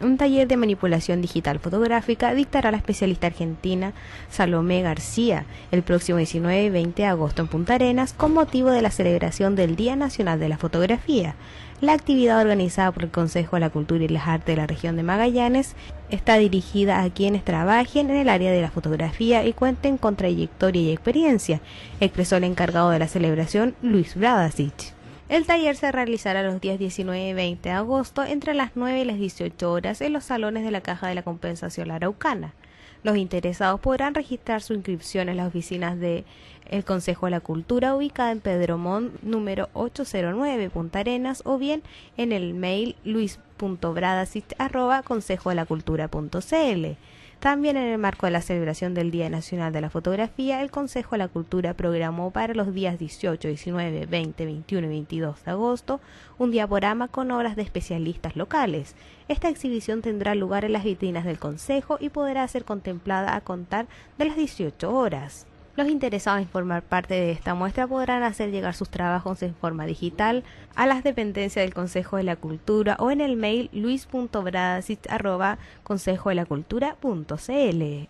Un taller de manipulación digital fotográfica dictará la especialista argentina Salomé García el próximo 19 y 20 de agosto en Punta Arenas con motivo de la celebración del Día Nacional de la Fotografía. La actividad organizada por el Consejo de la Cultura y las Artes de la región de Magallanes está dirigida a quienes trabajen en el área de la fotografía y cuenten con trayectoria y experiencia, expresó el encargado de la celebración Luis Bradasich. El taller se realizará los días 19 y 20 de agosto entre las 9 y las 18 horas en los salones de la Caja de la Compensación Araucana. Los interesados podrán registrar su inscripción en las oficinas del Consejo de la Cultura ubicada en Pedro Montt número 809 Punta Arenas o bien en el mail luis cl También en el marco de la celebración del Día Nacional de la Fotografía, el Consejo de la Cultura programó para los días 18, 19, 20, 21 y 22 de agosto un diaporama con obras de especialistas locales. Esta exhibición tendrá lugar en las vitrinas del Consejo y podrá ser contemplada a contar de las 18 horas. Los interesados en formar parte de esta muestra podrán hacer llegar sus trabajos en forma digital a las dependencias del Consejo de la Cultura o en el mail luis.bradasit.consejoelacultura.cl.